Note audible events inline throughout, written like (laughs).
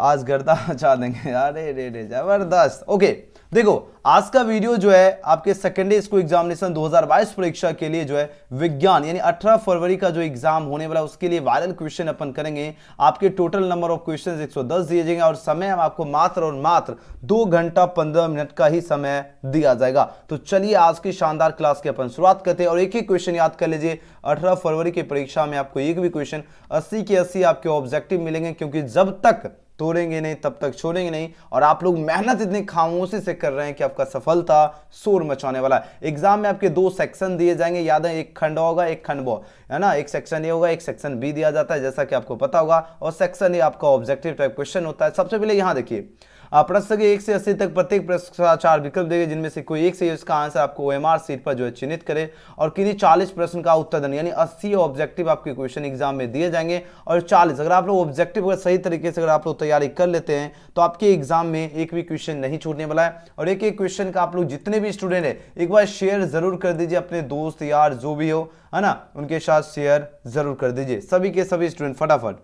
आज गर्दा (laughs) मचा देंगे अरे रे रे जबरदस्त ओके देखो आज का वीडियो जो है आपके सेकेंडरी स्कूल एग्जामिनेशन 2022 परीक्षा के लिए जो है विज्ञान यानी 18 फरवरी का जो एग्जाम होने वाला उसके लिए वायरल क्वेश्चन अपन करेंगे आपके टोटल नंबर ऑफ क्वेश्चन 110 दिए जाएंगे और समय हम आपको मात्र और मात्र दो घंटा पंद्रह मिनट का ही समय दिया जाएगा तो चलिए आज की शानदार क्लास की अपन शुरुआत करते हैं और एक ही क्वेश्चन याद कर लीजिए अठारह फरवरी की परीक्षा में आपको एक भी क्वेश्चन अस्सी के अस्सी आपके ऑब्जेक्टिव मिलेंगे क्योंकि जब तक तोड़ेंगे नहीं तब तक छोड़ेंगे नहीं और आप लोग मेहनत इतनी खामोशी से कर रहे हैं कि आपका सफलता शोर मचाने वाला है एग्जाम में आपके दो सेक्शन दिए जाएंगे याद है एक खंड होगा एक खंड बो है ना एक सेक्शन ए होगा एक सेक्शन बी दिया जाता है जैसा कि आपको पता होगा और सेक्शन ए आपका ऑब्जेक्टिव टाइप क्वेश्चन होता है सबसे पहले यहाँ देखिए प्रश्न के एक से अस्सी तक प्रत्येक प्रश्न का चार विकल्प देंगे जिनमें से कोई एक से उसका आंसर आपको ओ सीट पर जो है चिन्हित करे और किन्हीं चालीस प्रश्न का उत्तर देने यानी अस्सी ऑब्जेक्टिव आपके क्वेश्चन एग्जाम में दिए जाएंगे और चालीस अगर आप लोग ऑब्जेक्टिव अगर सही तरीके से अगर आप लोग तैयारी कर लेते हैं तो आपके एग्जाम में एक भी क्वेश्चन नहीं छूटने वाला है और एक एक क्वेश्चन का आप लोग जितने भी स्टूडेंट है एक बार शेयर जरूर कर दीजिए अपने दोस्त यार जो भी हो है ना उनके साथ शेयर जरूर कर दीजिए सभी के सभी स्टूडेंट फटाफट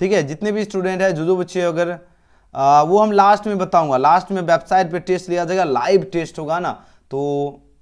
ठीक है जितने भी स्टूडेंट है जो जो बच्चे अगर आ, वो हम लास्ट में बताऊंगा लास्ट में वेबसाइट पे टेस्ट लिया जाएगा लाइव टेस्ट होगा ना तो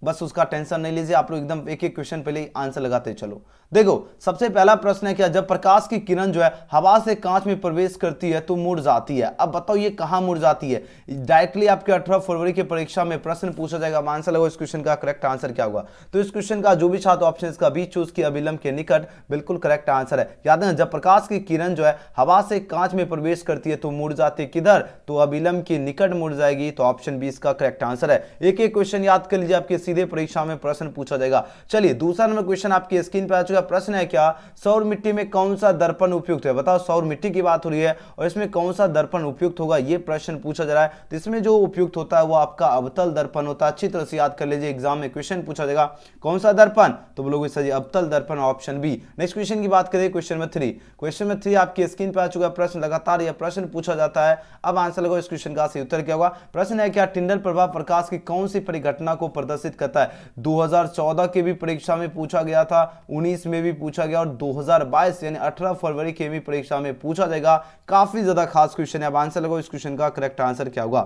बस उसका टेंशन नहीं लीजिए आप लोग एकदम एक एक क्वेश्चन पहले आंसर लगाते चलो देखो सबसे पहला प्रश्न है क्या जब प्रकाश की किरण जो है हवा से कांच में प्रवेश करती है तो मुड़ जाती है अब बताओ ये कहां मुड़ जाती है डायरेक्टली आपके अठारह फरवरी की परीक्षा में प्रश्न पूछा जाएगा आंसर लगा इस क्वेश्चन का करेक्ट आंसर क्या होगा तो इस क्वेश्चन का जो भी छात्र ऑप्शन का बीच चूज किया विलंब के निकट बिल्कुल करेक्ट आंसर है याद है जब प्रकाश की किरण जो है हवा से कांच में प्रवेश करती है तो मुड़ जाती है किधर तो अभिलंब के निकट मुड़ जाएगी तो ऑप्शन बी इसका करेक्ट आंसर है एक एक क्वेश्चन याद कर लीजिए आपके सीधे परीक्षा में प्रश्न पूछा जाएगा चलिए दूसरा नंबर क्वेश्चन आपकी स्क्रीन पर आ चुका प्रश्न है क्या सौर मिट्टी में कौन सा दर्पण उपयुक्त है बताओ सौर मिट्टी की बात हो रही है और इसमें कौन सा दर्पण उपयुक्त होगा ये प्रश्न पूछा जा रहा है तो इसमें जो उपयुक्त होता है वो आपका अवतल दर्पण होता है अच्छी तरह से याद कर लीजिए एग्जाम में क्वेश्चन पूछा जाएगा कौन सा दर्पण तो बोलोगे सर अवतल दर्पण ऑप्शन बी नेक्स्ट क्वेश्चन की बात करिए question number three question number three आपकी स्क्रीन पर आ चुका है प्रश्न लगातार यह प्रश्न पूछा जाता है अब आंसर लगाओ इस क्वेश्चन का सही उत्तर क्या होगा प्रश्न है क्या टिंडल प्रभाव प्रकाश की कौन सी परिघटना को प्रदर्शित करता है 2014 के भी परीक्षा में पूछा गया था 19 में भी पूछा गया और 2022 यानी 18 फरवरी के भी परीक्षा में पूछा जाएगा काफी ज्यादा खास क्वेश्चन है अब आंसर लगाओ इस क्वेश्चन का करेक्ट आंसर क्या होगा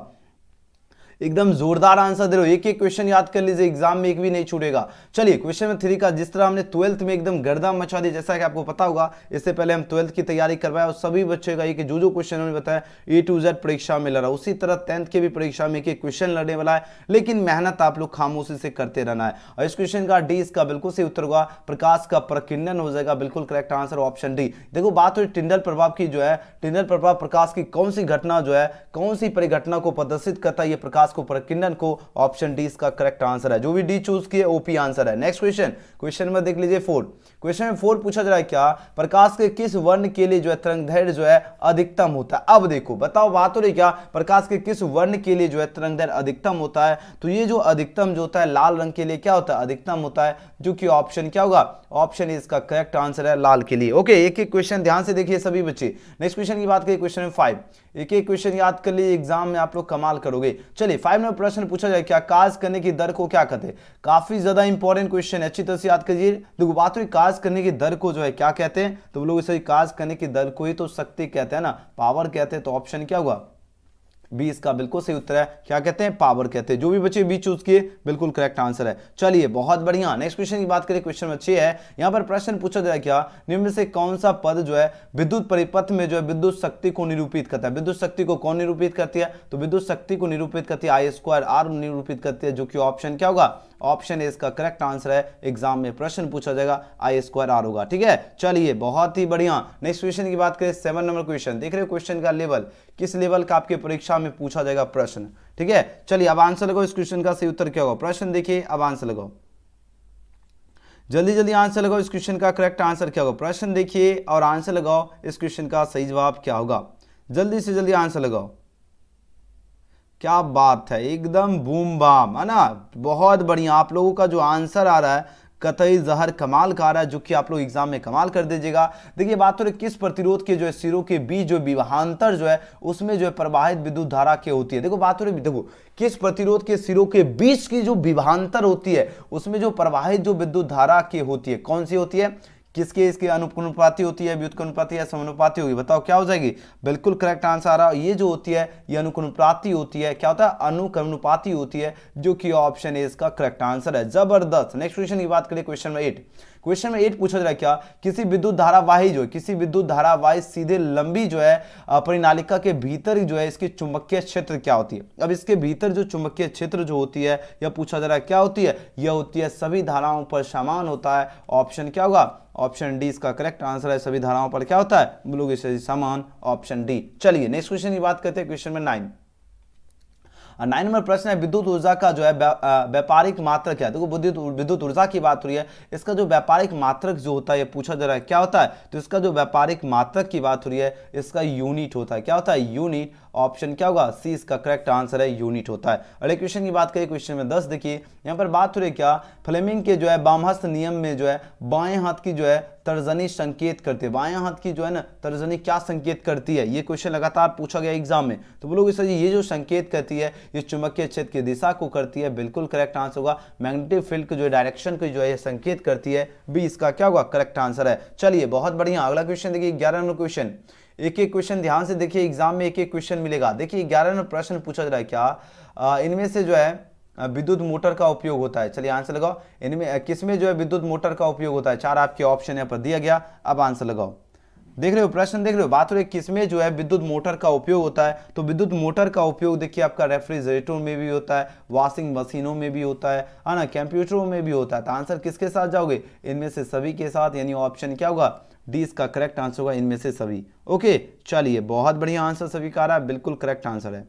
एकदम जोरदार आंसर दे रहे हो एक एक क्वेश्चन याद कर लीजिए एग्जाम में एक भी नहीं छूटेगा चलिए क्वेश्चन नंबर थ्री का जिस तरह हमने ट्वेल्थ में एकदम गर्दा मचा दी जैसा कि आपको पता होगा इससे पहले हम ट्वेल्थ की तैयारी करवाया और सभी बच्चों का एक जो जो क्वेश्चन उन्होंने बताया ए टू जेड परीक्षा में लड़ा उसी तरह टेंथ के भी परीक्षा में एक एक क्वेश्चन लड़ने वाला है लेकिन मेहनत आप लोग खामोशी से करते रहना है और इस क्वेश्चन का डी इसका बिल्कुल सही उत्तर होगा प्रकाश का प्रकिंडन हो जाएगा बिल्कुल करेक्ट आंसर ऑप्शन डी देखो बात हुई टिंडल प्रभाव की जो है टिंडल प्रभाव प्रकाश की कौन सी घटना जो है कौन सी परिघटना को प्रदर्शित करता है यह प्रकाश को प्रकिन्नन को ऑप्शन डी इसका करेक्ट आंसर है जो भी डी चूज किए ओपी आंसर है नेक्स्ट क्वेश्चन क्वेश्चन नंबर देख लीजिए फोर क्वेश्चन में फोर पूछा जा रहा है क्या प्रकाश के किस वर्ण के लिए जो है तरंग दैर्घ्य जो है अधिकतम होता है अब देखो बताओ बात हो रही क्या प्रकाश के किस वर्ण के लिए जो है तरंग दैर्घ्य अधिकतम होता है तो ये जो अधिकतम जो होता है लाल रंग के लिए क्या होता है अधिकतम होता है जो कि ऑप्शन क्या होगा ऑप्शन इसका करेक्ट आंसर है लाल के लिए ओके एक एक क्वेश्चन ध्यान से देखिए सभी बच्चे नेक्स्ट क्वेश्चन की बात करिए क्वेश्चन फाइव एक एक क्वेश्चन याद कर लिए एग्जाम में आप लोग कमाल करोगे चलिए चलिए फाइव नंबर प्रश्न पूछा जाए क्या काज करने की दर को क्या कहते हैं काफी ज्यादा इंपॉर्टेंट क्वेश्चन है अच्छी तरह से याद करिए देखो बात हुई काज करने की दर को जो है क्या कहते हैं तो लोग इसे काज करने की दर को ही तो शक्ति कहते हैं ना पावर कहते हैं तो ऑप्शन क्या हुआ बी इसका बिल्कुल सही उत्तर है क्या कहते हैं पावर कहते हैं जो भी बच्चे बी चूज किए बिल्कुल करेक्ट आंसर है चलिए बहुत बढ़िया नेक्स्ट क्वेश्चन की बात करें क्वेश्चन अच्छे है यहाँ पर प्रश्न पूछा जाए क्या निम्न से कौन सा पद जो है विद्युत परिपथ में जो है विद्युत शक्ति को निरूपित करता है विद्युत शक्ति को कौन निरूपित करती है तो विद्युत शक्ति को निरूपित करती है आई स्क्वायर आर निरूपित करती है जो कि ऑप्शन क्या होगा ऑप्शन ए इसका करेक्ट आंसर है एग्जाम में प्रश्न पूछा जाएगा आई स्क्वायर आर होगा ठीक है चलिए बहुत ही बढ़िया नेक्स्ट क्वेश्चन की बात करें सेवन नंबर क्वेश्चन देख रहे हो क्वेश्चन का लेवल किस लेवल का आपके परीक्षा में पूछा जाएगा प्रश्न ठीक है चलिए अब आंसर लगाओ इस क्वेश्चन का सही उत्तर क्या होगा प्रश्न देखिए अब आंसर लगाओ जल्दी जल्दी आंसर लगाओ इस क्वेश्चन का करेक्ट आंसर क्या होगा प्रश्न देखिए और आंसर लगाओ इस क्वेश्चन का सही जवाब क्या होगा जल्दी से जल्दी आंसर लगाओ क्या बात है एकदम बूम बाम है ना बहुत बढ़िया आप लोगों का जो आंसर आ रहा है कतई जहर कमाल का आ रहा है जो कि आप लोग एग्जाम में कमाल कर दीजिएगा देखिए बात हो रही किस प्रतिरोध के जो है सिरों के बीच जो विवाहांतर जो है उसमें जो है प्रवाहित विद्युत धारा के होती है देखो बात हो रही देखो किस प्रतिरोध के सिरों के बीच की जो विवाहांतर होती है उसमें जो प्रवाहित जो विद्युत धारा की होती है कौन सी होती है किसके इसके अनुपाती होती है व्युत्कनुपाती या समानुपाति होगी बताओ क्या हो जाएगी बिल्कुल करेक्ट आंसर आ रहा ये जो होती है ये अनुकनुपाती होती है क्या होता है अनुकनुपाती होती है जो कि ऑप्शन ए इसका करेक्ट आंसर है जबरदस्त नेक्स्ट क्वेश्चन की बात करें क्वेश्चन नंबर एट क्वेश्चन में एट पूछा जा रहा है क्या किसी विद्युत धारावाही जो किसी विद्युत धारावाही सीधे लंबी जो है परिणालिका के भीतर जो है इसकी चुंबकीय क्षेत्र क्या होती है अब इसके भीतर जो चुंबकीय क्षेत्र जो होती है यह पूछा जा रहा है क्या होती है यह होती है सभी धाराओं पर समान होता है ऑप्शन क्या होगा ऑप्शन डी इसका करेक्ट आंसर है सभी धाराओं पर क्या होता है ब्लू समान ऑप्शन डी चलिए नेक्स्ट क्वेश्चन की बात करते हैं क्वेश्चन में नाइन नाइन नंबर प्रश्न है विद्युत ऊर्जा का जो है व्यापारिक मात्र क्या देखो विद्युत विद्युत ऊर्जा की बात हो रही है इसका जो व्यापारिक मात्रक जो होता है ये पूछा जा रहा है क्या होता है तो इसका जो व्यापारिक मात्रक की बात हो रही है इसका यूनिट होता है क्या होता है यूनिट ऑप्शन क्या होगा सी इसका करेक्ट आंसर है यूनिट होता है अगले क्वेश्चन की बात करें क्वेश्चन में दस देखिए यहाँ पर बात हो रही क्या फ्लेमिंग के जो है बामहस्त नियम में जो है बाएं हाथ की जो है तर्जनी संकेत करती है बाएं हाथ की जो है ना तर्जनी क्या संकेत करती है ये क्वेश्चन लगातार पूछा गया एग्जाम में तो बोलोगे सर ये जो संकेत करती है ये चुंबकीय क्षेत्र की दिशा को करती है बिल्कुल करेक्ट आंसर होगा मैग्नेटिक फील्ड के जो डायरेक्शन की जो है संकेत करती है बी इसका क्या होगा करेक्ट आंसर है चलिए बहुत बढ़िया अगला क्वेश्चन देखिए ग्यारह नंबर क्वेश्चन एक एक क्वेश्चन ध्यान से देखिए एग्जाम में एक एक क्वेश्चन मिलेगा देखिए ग्यारह नंबर प्रश्न पूछा जा रहा है क्या इनमें से जो है विद्युत मोटर का उपयोग होता है चलिए आंसर लगाओ इनमें किसमें जो है विद्युत मोटर का उपयोग होता है चार आपके ऑप्शन यहाँ पर दिया गया अब आंसर लगाओ देख रहे हो प्रश्न देख रहे हो बात हो रही किसमें जो है विद्युत मोटर का उपयोग होता है तो विद्युत मोटर का उपयोग देखिए आपका रेफ्रिजरेटर में भी होता है वॉशिंग मशीनों में भी होता है है ना कंप्यूटरों में भी होता है तो आंसर किसके साथ जाओगे इनमें से सभी के साथ यानी ऑप्शन क्या होगा डी इसका करेक्ट आंसर होगा इनमें से सभी ओके चलिए बहुत बढ़िया आंसर सभी का रहा है बिल्कुल करेक्ट आंसर है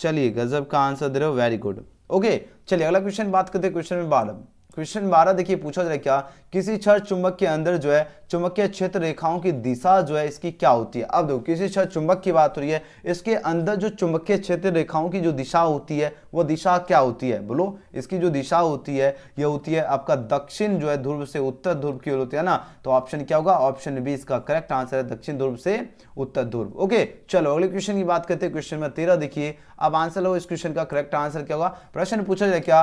चलिए गजब का आंसर दे रहे हो वेरी गुड ओके चलिए अगला क्वेश्चन बात करते हैं क्वेश्चन में बारह क्वेश्चन बारह देखिए पूछा जाए क्या किसी क्षर चुंबक के अंदर जो है चुंबकीय क्षेत्र रेखाओं की दिशा जो है इसकी क्या होती है अब देखो किसी क्षर चुंबक की बात हो रही है इसके अंदर जो चुंबकीय क्षेत्र रेखाओं की जो दिशा होती है वो दिशा क्या होती है बोलो इसकी जो दिशा होती है ये होती है आपका दक्षिण जो है ध्रुव से उत्तर ध्रुव की ओर होती है ना तो ऑप्शन क्या होगा ऑप्शन बी इसका करेक्ट आंसर है दक्षिण ध्रुव से उत्तर ध्रुव ओके चलो अगले क्वेश्चन की बात करते हैं क्वेश्चन में तेरह देखिए अब आंसर लो इस क्वेश्चन का करेक्ट आंसर क्या होगा प्रश्न पूछा जाए क्या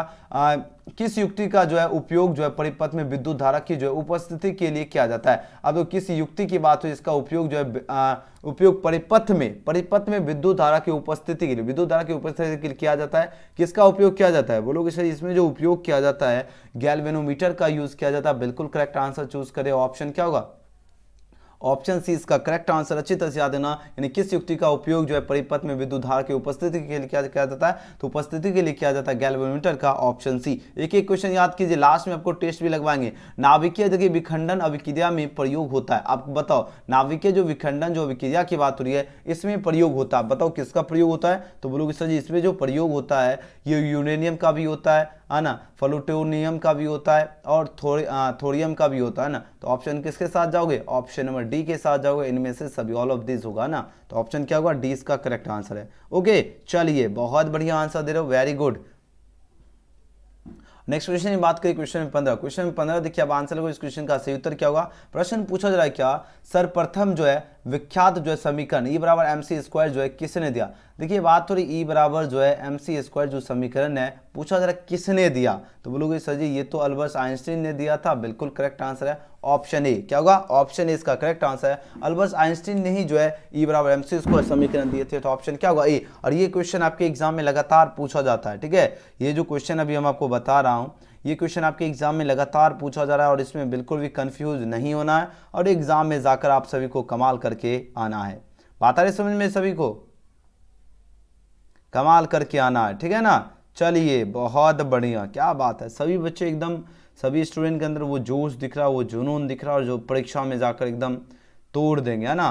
किस युक्ति का जो है उपयोग जो है परिपथ में विद्युत धारा की जो है उपस्थिति के लिए किया जाता है अब तो किस युक्ति की बात हो इसका उपयोग जो है आ, उपयोग परिपथ में परिपथ में विद्युत धारा की उपस्थिति के लिए विद्युत धारा की उपस्थिति के लिए किया जाता है किसका उपयोग किया जाता है बोलोगे सर इसमें जो उपयोग किया जाता है गैलवेनोमीटर का यूज किया जाता है बिल्कुल करेक्ट आंसर चूज करे ऑप्शन क्या होगा ऑप्शन सी इसका करेक्ट आंसर अच्छी तरह से याद देना यानी किस युक्ति का उपयोग जो है परिपथ में विद्युत धारा की उपस्थिति के लिए किया जाता है तो उपस्थिति के लिए किया जाता है गैल्वेमीटर का ऑप्शन सी एक एक क्वेश्चन याद कीजिए लास्ट में आपको टेस्ट भी लगवाएंगे नाविकीय जगह विखंडन अभिक्रिया में प्रयोग होता है आप बताओ नाविकीय जो विखंडन जो अभिक्रिया की बात हो रही है इसमें प्रयोग होता है बताओ किसका प्रयोग होता है तो बोलोगे सर जी इसमें जो प्रयोग होता है ये यूरेनियम का भी होता है है ना फ्लोटोनियम का भी होता है और थोर, थोरियम का भी होता है ना तो ऑप्शन किसके साथ जाओगे ऑप्शन नंबर डी के साथ जाओगे इनमें से सभी ऑल ऑफ दिस होगा ना तो ऑप्शन क्या होगा डी इसका करेक्ट आंसर है ओके चलिए बहुत बढ़िया आंसर दे रहे हो वेरी गुड नेक्स्ट क्वेश्चन की बात करें क्वेश्चन पंद्रह क्वेश्चन पंद्रह देखिए अब आंसर इस क्वेश्चन का सही उत्तर क्या होगा प्रश्न पूछा जा रहा है क्या सर्वप्रथम जो है विख्यात जो है समीकरण ई e बराबर एम सी स्क्वायर जो है किसने दिया देखिए बात हो रही ई बराबर जो है एम सी स्क्वायर जो समीकरण है पूछा जरा किसने दिया तो बोलोगे सर जी ये तो अल्बर्ट आइंस्टीन ने दिया था बिल्कुल करेक्ट आंसर है ऑप्शन ए क्या होगा ऑप्शन ए इसका करेक्ट आंसर है अल्बर्ट आइंस्टीन ने ही जो है ई e बराबर एम सी स्क्वायर समीकरण दिए थे तो ऑप्शन क्या होगा ए और ये क्वेश्चन आपके एग्जाम में लगातार पूछा जाता है ठीक है ये जो क्वेश्चन अभी हम आपको बता रहा हूँ ये क्वेश्चन आपके एग्जाम में लगातार पूछा जा रहा है और इसमें बिल्कुल भी कन्फ्यूज नहीं होना है और एग्जाम में जाकर आप सभी को कमाल करके आना है बात आ रही समझ में सभी को कमाल करके आना है ठीक है ना चलिए बहुत बढ़िया क्या बात है सभी बच्चे एकदम सभी स्टूडेंट के अंदर वो जोश दिख रहा है वो जुनून दिख रहा है और जो परीक्षा में जाकर एकदम तोड़ देंगे है ना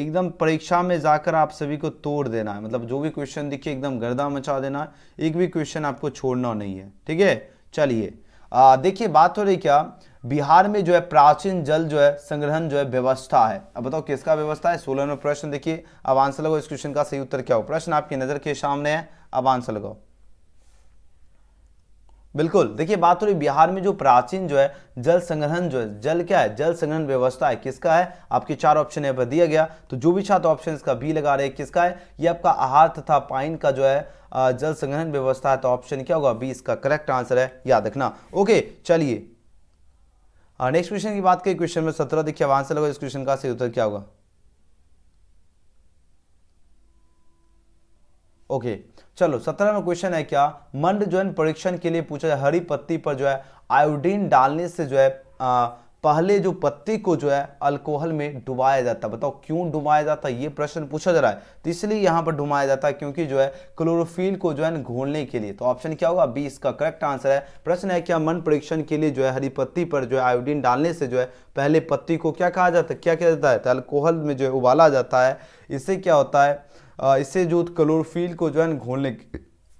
एकदम परीक्षा में जाकर आप सभी को तोड़ देना है मतलब जो भी क्वेश्चन दिखे एकदम गर्दा मचा देना है एक भी क्वेश्चन आपको छोड़ना नहीं है ठीक है चलिए देखिए बात हो रही क्या बिहार में जो है प्राचीन जल जो है संग्रहण जो है व्यवस्था है अब बताओ किसका व्यवस्था है सोलह प्रश्न देखिए अब आंसर लगाओ इस क्वेश्चन का सही उत्तर क्या हो प्रश्न आपकी नजर के सामने है अब आंसर लगाओ बिल्कुल देखिए बात हो रही बिहार में जो प्राचीन जो है जल संग्रहण जो है जल क्या है जल संग्रहण व्यवस्था है किसका है आपके चार ऑप्शन यहाँ पर दिया गया तो जो भी छात्र ऑप्शन इसका बी लगा रहे किसका है ये आपका आहार तथा पाइन का जो है जल संग्रहण व्यवस्था है तो ऑप्शन क्या होगा बी इसका करेक्ट आंसर है याद रखना ओके चलिए नेक्स्ट क्वेश्चन की बात करें क्वेश्चन में सत्रह देखिए आंसर लगा इस क्वेश्चन का सही उत्तर क्या होगा ओके okay. चलो में क्वेश्चन है क्या मंड जो है परीक्षण के लिए पूछा जाए हरी पत्ती पर जो है आयोडीन डालने से जो है आ, पहले जो पत्ती को जो है अल्कोहल में डुबाया जाता है बताओ क्यों डुबाया जाता है ये प्रश्न पूछा जा रहा है तो इसलिए यहाँ पर डुबाया जाता है क्योंकि जो है क्लोरोफिल को जो है घोलने के लिए तो ऑप्शन क्या होगा बी इसका करेक्ट आंसर है प्रश्न है क्या मन परीक्षण के लिए जो है हरी पत्ती पर जो है आयोडीन डालने से जो है पहले पत्ती को क्या कहा जाता है क्या किया जाता है तो अल्कोहल में जो है उबाला जाता है इससे क्या होता है इससे जो क्लोरोफिल को जो है घोलने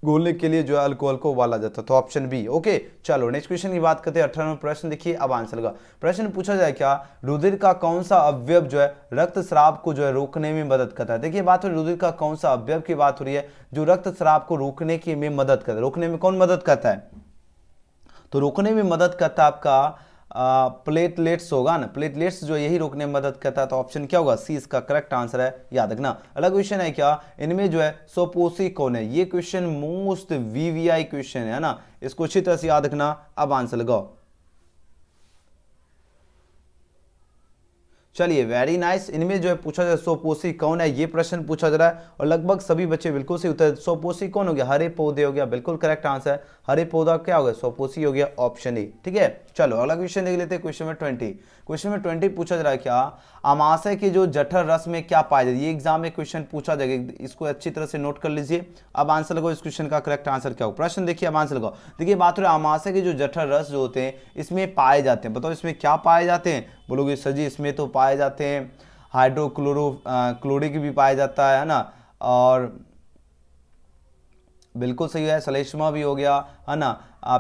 घोलने के लिए जो है अल्कोहल को उबाला जाता है तो ऑप्शन बी ओके चलो नेक्स्ट क्वेश्चन की बात करते हैं अठारहवें प्रश्न देखिए अब आंसर का प्रश्न पूछा जाए क्या रुधिर का कौन सा अवयव जो है रक्त श्राप को जो है रोकने में मदद करता है देखिए बात हो रही रुधिर का कौन सा अवयव की बात हो रही है जो रक्त श्राप को रोकने के में मदद करता है रोकने में कौन मदद करता है तो रोकने में मदद करता है आपका प्लेटलेट्स होगा ना प्लेटलेट्स जो यही रोकने में मदद करता है तो ऑप्शन क्या होगा सी इसका करेक्ट आंसर है याद रखना अगला क्वेश्चन है क्या इनमें जो है सोपोसी कौन है ये क्वेश्चन मोस्ट वीवीआई क्वेश्चन है ना इसको अच्छी तरह से याद रखना अब आंसर लगाओ चलिए वेरी नाइस इनमें जो है पूछा जा रहा है सोपोसी कौन है ये प्रश्न पूछा जा रहा है और लगभग सभी बच्चे बिल्कुल सही उत्तर सोपोसी कौन हो गया हरे पौधे हो गया बिल्कुल करेक्ट आंसर है हरे पौधा क्या हो गया सोपोसी हो गया ऑप्शन ई ठीक है चलो अगला क्वेश्चन देख लेते हैं question number twenty question number twenty पूछा जा रहा है क्या आमाशय के जो जठर रस में क्या पाया जाए ये एग्जाम में क्वेश्चन पूछा जाएगा इसको अच्छी तरह से नोट कर लीजिए अब आंसर लगाओ इस क्वेश्चन का करेक्ट आंसर क्या हो प्रश्न देखिए अब आंसर लगाओ देखिए बात हो रही है आमाशय के जो जठर रस जो होते हैं इसमें पाए जाते हैं बताओ इसमें क्या पाए जाते हैं बोलोगे सर जी इसमें तो पाए जाते हैं हाइड्रोक्लोरो क्लोरिक भी पाया जाता है ना और बिल्कुल सही है सलेशमा भी हो गया है ना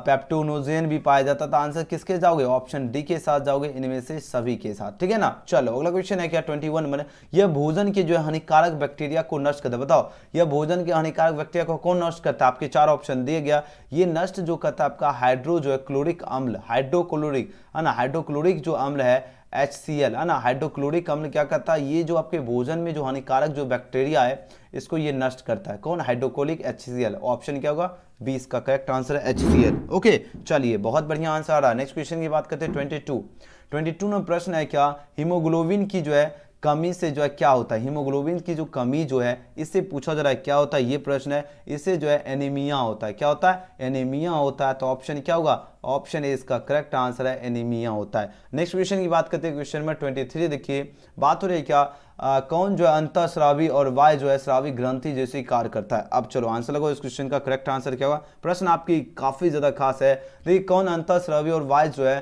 पेप्टोनोजेन भी पाया जाता था आंसर किसके जाओगे ऑप्शन डी के साथ जाओगे इनमें से सभी के साथ ठीक है ना चलो अगला क्वेश्चन है क्या 21 वन में यह भोजन के जो है हानिकारक बैक्टीरिया को नष्ट करता है बताओ यह भोजन के हानिकारक बैक्टीरिया को कौन नष्ट करता है आपके चार ऑप्शन दिए गया ये नष्ट जो करता है आपका हाइड्रो जो है क्लोरिक अम्ल हाइड्रोक्लोरिक है ना हाइड्रोक्लोरिक जो अम्ल है एच सी एल है ना हाइड्रोक्लोरिक अम्ल क्या करता है ये जो आपके भोजन में जो हानिकारक जो बैक्टीरिया है इसको ये नष्ट करता है कौन hydrochloric H C L option क्या होगा बी इसका करेक्ट आंसर है एच सी एल ओके चलिए बहुत बढ़िया आंसर आ रहा है नेक्स्ट क्वेश्चन की बात करते हैं ट्वेंटी टू ट्वेंटी टू में प्रश्न है क्या हीमोग्लोबिन की जो है कमी से जो है क्या होता है हीमोग्लोबिन की जो कमी जो है इससे पूछा जा रहा है क्या होता है ये प्रश्न है इससे जो है एनीमिया होता है क्या होता है एनीमिया होता है तो ऑप्शन क्या होगा ऑप्शन ए इसका करेक्ट आंसर है एनीमिया होता है नेक्स्ट क्वेश्चन की बात करते हैं क्वेश्चन नंबर ट्वेंटी थ्री देखिए बात हो रही है क्या आ, कौन जो है अंत श्रावी और वाय जो है श्रावी ग्रंथि जैसे कार्य करता है अब चलो आंसर लगाओ इस क्वेश्चन का करेक्ट आंसर क्या होगा प्रश्न आपकी काफ़ी ज़्यादा खास है देखिए कौन अंतर श्रावी और वाय जो है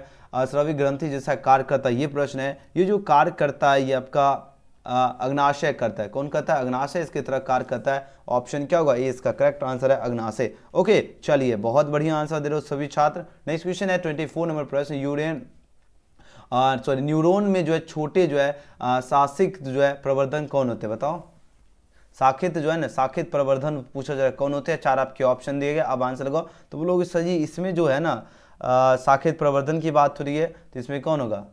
श्रविक ग्रंथि जैसा कार्य करता है ये प्रश्न है ये जो कार्य करता है ये आपका अग्नाशय करता है कौन करता है अग्नाशय इसके तरह कार्य करता है ऑप्शन क्या होगा ये इसका करेक्ट आंसर है अग्नाशय ओके चलिए बहुत बढ़िया आंसर दे रहे हो सभी छात्र नेक्स्ट क्वेश्चन है ट्वेंटी फोर नंबर प्रश्न यूरियन सॉरी न्यूरोन में जो है छोटे जो है साहसिक जो है प्रवर्धन कौन होते हैं बताओ साखित जो है ना साखित प्रवर्धन पूछा जाए कौन होते हैं चार आपके ऑप्शन दिए गए अब आंसर लगाओ तो बोलोगे सर जी इसमें जो है ना साखित प्रवर्धन की बात हो रही है तो इसमें कौन होगा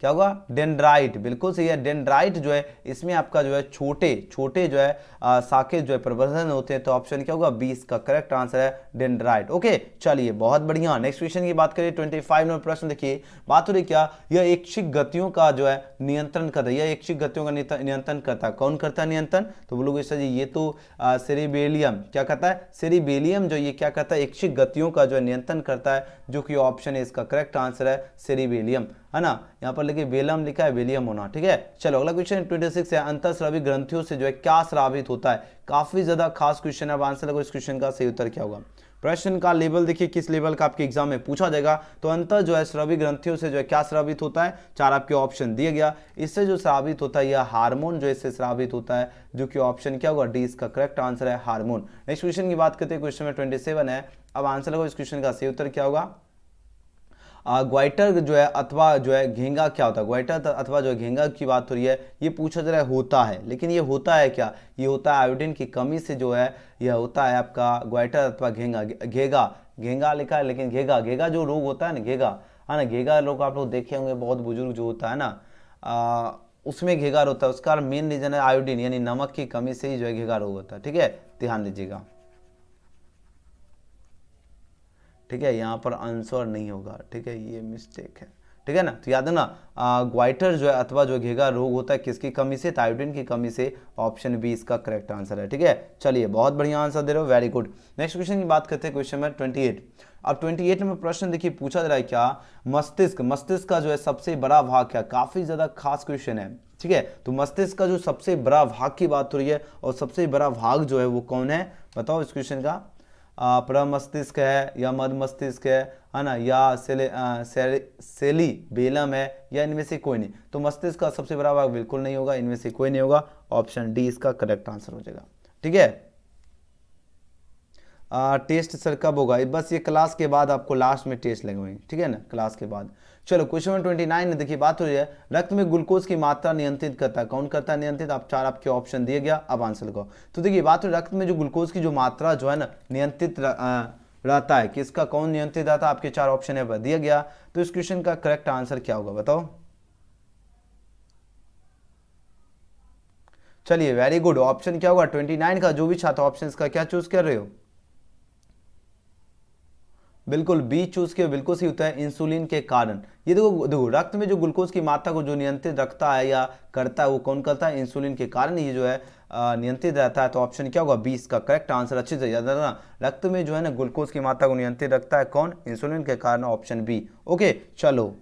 क्या होगा डेंड्राइट बिल्कुल सही है डेंड्राइट जो है इसमें आपका जो है छोटे छोटे जो है साकेत जो है प्रवर्धन होते हैं तो ऑप्शन क्या होगा बीस का करेक्ट आंसर है डेंड्राइट ओके चलिए बहुत बढ़िया नेक्स्ट क्वेश्चन की बात करिए 25 नंबर प्रश्न देखिए बात हो रही क्या यह इच्छिक गतियों का जो है नियंत्रण करता है यह इच्छिक गतियों का नियंत्रण करता है कौन करता है नियंत्रण तो बोलोगे सर जी ये तो सेरिबेलियम क्या करता है सेरिबेलियम जो ये क्या करता है इच्छिक गतियों का जो है नियंत्रण करता है जो कि ऑप्शन है इसका करेक्ट आंसर है सेरिबेलियम है ना यहाँ पर लिखिए वेलम लिखा है विलियम होना ठीक है चलो अगला क्वेश्चन ट्वेंटी सिक्स है अंतर श्रावी ग्रंथियों से जो है क्या श्रावित होता है काफी ज्यादा खास क्वेश्चन है आंसर लगो इस क्वेश्चन का सही उत्तर क्या होगा प्रश्न का लेवल देखिए किस लेवल का आपके एग्जाम में पूछा जाएगा तो अंतर जो है श्रवी ग्रंथियों से जो है क्या श्रावित होता है चार आपके ऑप्शन दिया गया इससे जो श्रावित होता है यह हार्मोन जो इससे श्रावित होता है जो कि ऑप्शन क्या होगा डी इसका करेक्ट आंसर है हार्मोन नेक्स्ट क्वेश्चन की बात करते हैं क्वेश्चन में ट्वेंटी है अब आंसर लगा इस क्वेश्चन का सही उत्तर क्या होगा ग्वाइटर जो है अथवा जो है घेंगा क्या होता है ग्वाइटर अथवा जो है घेंगा की बात हो रही है ये पूछा जा रहा है होता है लेकिन ये होता है क्या ये होता है आयोडीन की कमी से जो है यह होता है आपका ग्वाइटर अथवा घेंगा घेगा घेंगा लिखा है लेकिन घेगा घेगा जो रोग होता है ना घेगा है हाँ ना घेगा लोग आप लोग देखे होंगे बहुत बुजुर्ग जो होता है ना उसमें घेगा होता है उसका मेन रीजन है आयोडीन यानी नमक की कमी से ही जो है घेगा रोग होता है ठीक है ध्यान दीजिएगा ठीक है यहाँ पर आंसर नहीं होगा ठीक है ये मिस्टेक है ठीक है ना तो याद है ना ग्वाइटर जो है अथवा जो घेगा रोग होता है किसकी कमी से थायोडिन की कमी से ऑप्शन बी इसका करेक्ट आंसर है ठीक है चलिए बहुत बढ़िया आंसर दे रहे हो वेरी गुड नेक्स्ट क्वेश्चन की बात करते हैं क्वेश्चन नंबर ट्वेंटी एट अब 28 में प्रश्न देखिए पूछा जा रहा है क्या मस्तिष्क मस्तिष्क का जो है सबसे बड़ा भाग क्या काफी ज्यादा खास क्वेश्चन है ठीक है तो मस्तिष्क का जो सबसे बड़ा भाग की बात हो रही है और सबसे बड़ा भाग जो है वो कौन है बताओ इस क्वेश्चन का प्रमस्तिष्क है या मध मस्तिष्क है है ना या सेले, से, सेली बेलम है या इनमें से कोई नहीं तो मस्तिष्क का सबसे बड़ा भाग बिल्कुल नहीं होगा इनमें से कोई नहीं होगा ऑप्शन डी इसका करेक्ट आंसर हो जाएगा ठीक है टेस्ट सर कब होगा बस ये क्लास के बाद आपको लास्ट में टेस्ट लगवाएंगे ठीक है ना क्लास के बाद चलो क्वेश्चन नंबर ट्वेंटी नाइन में देखिए बात हो रही है रक्त में ग्लूकोज की मात्रा नियंत्रित करता है कौन करता है नियंत्रित आप चार आपके ऑप्शन दिए गया अब आंसर लगाओ तो देखिए बात हो रक्त में जो ग्लूकोज की जो मात्रा जो है ना नियंत्रित रहता है किसका कौन नियंत्रित रहता है आपके चार ऑप्शन है दिया गया तो इस क्वेश्चन का करेक्ट आंसर क्या होगा बताओ चलिए वेरी गुड ऑप्शन क्या होगा ट्वेंटी नाइन का जो भी छात्र ऑप्शन का क्या चूज कर रहे हो बिल्कुल बी चूज के बिल्कुल सही होता है इंसुलिन के कारण ये देखो देखो रक्त में जो ग्लूकोज की मात्रा को जो नियंत्रित रखता है या करता है वो कौन करता है इंसुलिन के कारण ये जो है नियंत्रित रहता है तो ऑप्शन क्या होगा बी इसका करेक्ट आंसर अच्छे से याद रखना रक्त में जो है ना ग्लूकोज की मात्रा को नियंत्रित रखता है कौन इंसुलिन के कारण ऑप्शन बी ओके चलो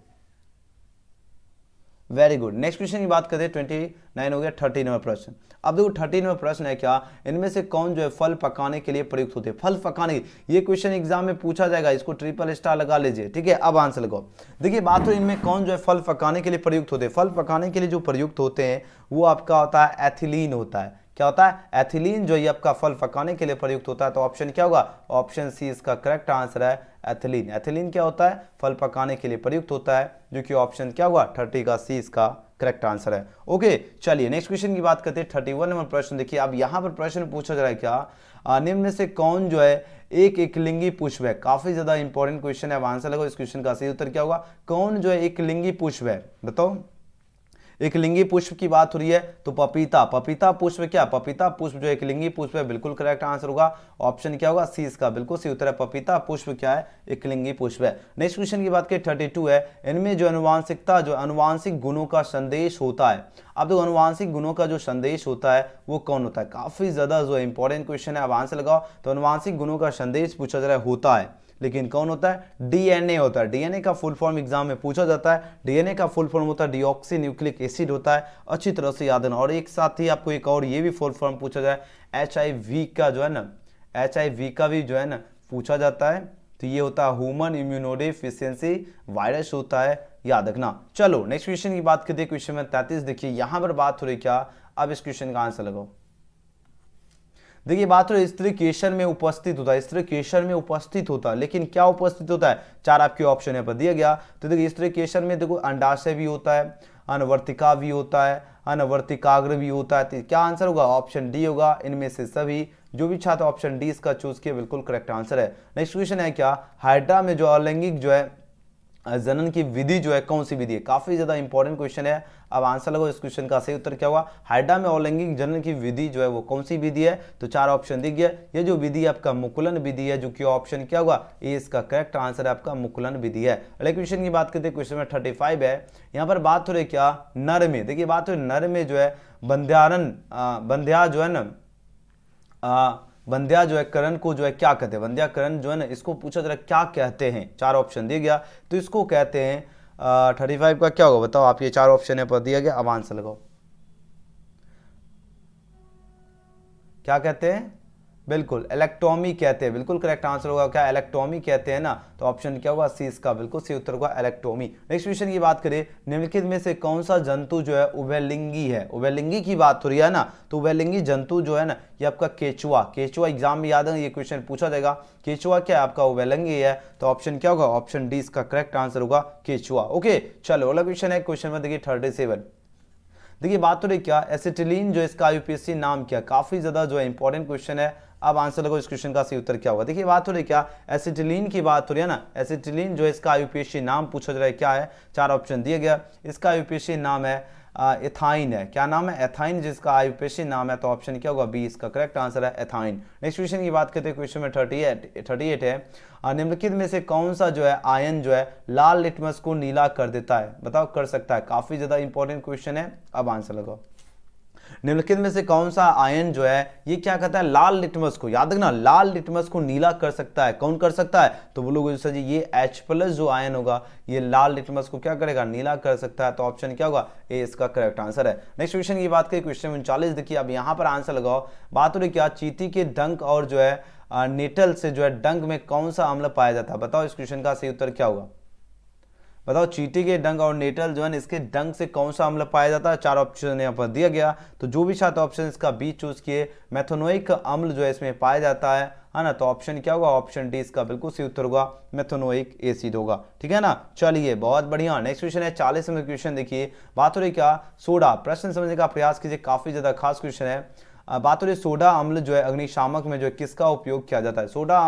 वेरी गुड नेक्स्ट क्वेश्चन की बात करें ट्वेंटी नाइन हो गया थर्टी नंबर प्रश्न अब देखो थर्टीन में प्रश्न है क्या इनमें से कौन जो है फल पकाने के लिए प्रयुक्त होते हैं फल पकाने ये क्वेश्चन एग्जाम में पूछा जाएगा इसको ट्रिपल स्टार लगा लीजिए ठीक है अब आंसर लगाओ देखिए बात हो तो इनमें कौन जो है फल पकाने के लिए प्रयुक्त होते हैं फल पकाने के लिए जो प्रयुक्त होते हैं वो आपका होता है एथिलीन होता है क्या होता है एथिलीन जो ये आपका फल पकाने के लिए प्रयुक्त होता है तो ऑप्शन क्या होगा ऑप्शन सी इसका करेक्ट आंसर है एथिलीन एथिलीन क्या होता है फल पकाने के लिए प्रयुक्त होता है जो कि ऑप्शन क्या होगा थर्टी का सी इसका करेक्ट आंसर है ओके चलिए नेक्स्ट क्वेश्चन की बात करते हैं थर्टी वन नंबर प्रश्न देखिए अब यहां पर प्रश्न पूछा जा रहा है क्या निम्न में से कौन जो है एक एक लिंगी है काफी ज्यादा इंपॉर्टेंट क्वेश्चन है आंसर लगो इस क्वेश्चन का सही उत्तर क्या होगा कौन जो है एक लिंगी है बताओ एक लिंगी पुष्प की बात हो रही है तो पपीता पपीता पुष्प क्या पपीता पुष्प जो एक लिंगी पुष्प है बिल्कुल करेक्ट आंसर होगा ऑप्शन क्या होगा सी इसका बिल्कुल सी उत्तर है पपीता पुष्प क्या है एक लिंगी पुष्प है नेक्स्ट क्वेश्चन की बात करें थर्टी टू है इनमें जो अनुवांशिकता जो अनुवांशिक गुणों का संदेश होता है अब देखो तो अनुवांशिक गुणों का जो संदेश होता है वो कौन होता है काफी ज्यादा जो इंपॉर्टेंट क्वेश्चन है अब आंसर लगाओ तो अनुवांशिक गुणों का संदेश पूछा जा रहा है होता है लेकिन कौन होता है डीएनए होता है डीएनए का फुल फॉर्म एग्जाम में पूछा जाता है डीएनए का फुल फॉर्म होता है डीऑक्सी न्यूक्लिक एसिड होता है अच्छी तरह से याद रहना और एक साथ ही आपको एक और ये भी फुल फॉर्म पूछा जाए एच का जो है ना एच का भी जो है ना पूछा जाता है तो ये होता है ह्यूमन इम्यूनोडिफिशियंसी वायरस होता है याद रखना चलो नेक्स्ट क्वेश्चन की बात करते हैं क्वेश्चन में तैतीस देखिए यहां पर बात हो रही क्या अब इस क्वेश्चन का आंसर लगाओ देखिए बात हो तो स्त्री केशन में उपस्थित होता है स्त्री केशन में उपस्थित होता है लेकिन क्या उपस्थित होता है चार आपके ऑप्शन यहाँ पर दिया गया तो देखिए स्त्री केशन में देखो अंडाशय भी होता है अनवर्तिका भी होता है अनवर्तिकाग्र भी होता है तो क्या आंसर होगा ऑप्शन डी होगा इनमें से सभी जो भी छात्र ऑप्शन डी इसका चूज किया बिल्कुल करेक्ट आंसर है नेक्स्ट क्वेश्चन है क्या हाइड्रा में जो अलैंगिक जो है जनन की विधि जो है कौन सी विधि है काफी ज्यादा इंपॉर्टेंट क्वेश्चन है अब आंसर लगाओ इस क्वेश्चन का सही उत्तर क्या हुआ हाइड्रा में औलैंगिक जनन की विधि जो है वो कौन सी विधि है तो चार ऑप्शन दिख गया ये जो विधि आपका मुकुलन विधि है जो कि ऑप्शन क्या हुआ ये इसका करेक्ट आंसर है आपका मुकुलन विधि है अगले क्वेश्चन की बात करते क्वेश्चन में थर्टी है यहाँ पर बात हो रही क्या नर में देखिए बात हो रही नर में जो है बंध्यारण बंध्या जो है ना बंध्या जो है करण को जो है क्या कहते हैं वंध्या करण जो है ना इसको पूछा जरा क्या कहते हैं चार ऑप्शन दिया गया तो इसको कहते हैं थर्टी फाइव का क्या होगा बताओ आप ये चार ऑप्शन यहां पर दिया गया अब आंसर लगाओ क्या कहते हैं बिल्कुल इलेक्टोमी कहते हैं बिल्कुल करेक्ट आंसर होगा क्या इलेक्टोमी कहते हैं ना तो ऑप्शन क्या होगा सी इसका बिल्कुल सी उत्तर होगा इलेक्ट्रॉमी नेक्स्ट क्वेश्चन की बात करें निम्नलिखित में से कौन सा जंतु जो है उभयलिंगी है उभयलिंगी की बात हो रही है ना तो उभयलिंगी जंतु जो है ना ये आपका केचुआ केचुआ एग्जाम में याद है ये क्वेश्चन पूछा जाएगा केचुआ क्या आपका उभयलिंगी है तो ऑप्शन क्या होगा ऑप्शन डी इसका करेक्ट आंसर होगा केचुआ ओके चलो अगला क्वेश्चन है क्वेश्चन में देखिए थर्टी सेवन देखिए बात हो रही क्या एसिटिलीन जो इसका यूपीएससी नाम क्या काफी ज्यादा जो है इंपॉर्टेंट क्वेश्चन है अब आंसर लगो इस क्वेश्चन का सही उत्तर क्या होगा देखिए बात हो रही क्या एसिटिलीन की बात हो रही है ना एसिटिलीन जो इसका आईयूपीएससी नाम पूछा जा रहा है क्या है चार ऑप्शन दिया गया इसका आईयूपीएससी नाम है एथाइन है क्या नाम है एथाइन जिसका आयुपेशी नाम है तो ऑप्शन क्या होगा बी इसका करेक्ट आंसर है एथाइन नेक्स्ट क्वेश्चन की बात करते हैं क्वेश्चन में थर्टी एट थर्टी एट है निम्नलिखित में से कौन सा जो है आयन जो है लाल लिटमस को नीला कर देता है बताओ कर सकता है काफी ज्यादा इंपॉर्टेंट क्वेश्चन है अब आंसर लगाओ निम्नलिखित में से कौन सा आयन जो है ये क्या कहता है लाल लिटमस को याद रखना लाल लिटमस को नीला कर सकता है कौन कर सकता है तो बोलोगे जो सर जी ये एच प्लस जो आयन होगा ये लाल लिटमस को क्या करेगा नीला कर सकता है तो ऑप्शन क्या होगा ए इसका करेक्ट आंसर है नेक्स्ट क्वेश्चन की बात करें क्वेश्चन उनचालीस देखिए अब यहाँ पर आंसर लगाओ बात हो रही क्या चीती के डंक और जो है नेटल से जो है डंक में कौन सा अम्ल पाया जाता है बताओ इस क्वेश्चन का सही उत्तर क्या होगा बताओ चीटी के डंग और नेटल जो है इसके डंग से कौन सा अम्ल पाया जाता है चार ऑप्शन यहाँ पर दिया गया तो जो भी छात्र ऑप्शन इसका बी चूज किए मैथोनोइक अम्ल जो है इसमें पाया जाता है है ना तो ऑप्शन क्या होगा ऑप्शन डी इसका बिल्कुल सही उत्तर होगा मेथोनोइक एसिड होगा ठीक है ना चलिए बहुत बढ़िया नेक्स्ट क्वेश्चन है चालीस नंबर क्वेश्चन देखिए बात हो रही क्या सोडा प्रश्न समझने का प्रयास कीजिए काफी ज्यादा खास क्वेश्चन है बात हो रही है सोडा अम्ल जो है अग्निशामक में जो है किसका उपयोग किया जाता है सोडा